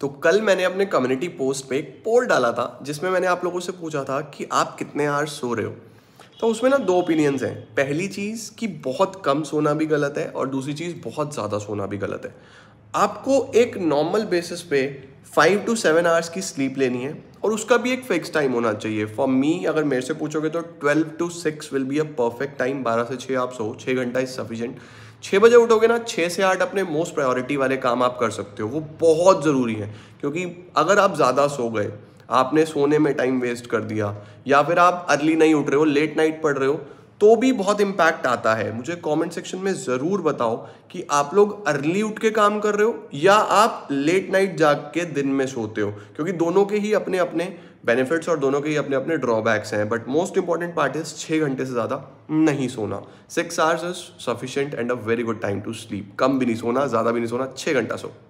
तो कल मैंने अपने कम्युनिटी पोस्ट पे एक पोल डाला था जिसमें मैंने आप लोगों से पूछा था कि आप कितने आर सो रहे हो तो उसमें ना दो ओपिनियंस हैं पहली चीज़ कि बहुत कम सोना भी गलत है और दूसरी चीज़ बहुत ज़्यादा सोना भी गलत है आपको एक नॉर्मल बेसिस पे फाइव टू सेवन आवर्स की स्लीप लेनी है और उसका भी एक फिक्स टाइम होना चाहिए फॉर मी अगर मेरे से पूछोगे तो twelve to six will be a perfect time बारह से छः आप सो छः घंटा इज सफिशेंट छः बजे उठोगे ना छः से आठ अपने मोस्ट प्रायोरिटी वाले काम आप कर सकते हो वो बहुत ज़रूरी है क्योंकि अगर आप ज़्यादा सो गए आपने सोने में टाइम वेस्ट कर दिया या फिर आप अर्ली नहीं उठ रहे हो लेट नाइट पढ़ रहे हो तो भी बहुत इंपैक्ट आता है मुझे कमेंट सेक्शन में ज़रूर बताओ कि आप लोग अर्ली उठ के काम कर रहे हो या आप लेट नाइट जाग के दिन में सोते हो क्योंकि दोनों के ही अपने अपने बेनिफिट्स और दोनों के ही अपने अपने ड्रॉबैक्स हैं but most important part is छः घंटे से ज़्यादा नहीं सोना six hours is sufficient and a very good time to sleep कम भी नहीं सोना ज़्यादा भी नहीं सोना छः घंटा सो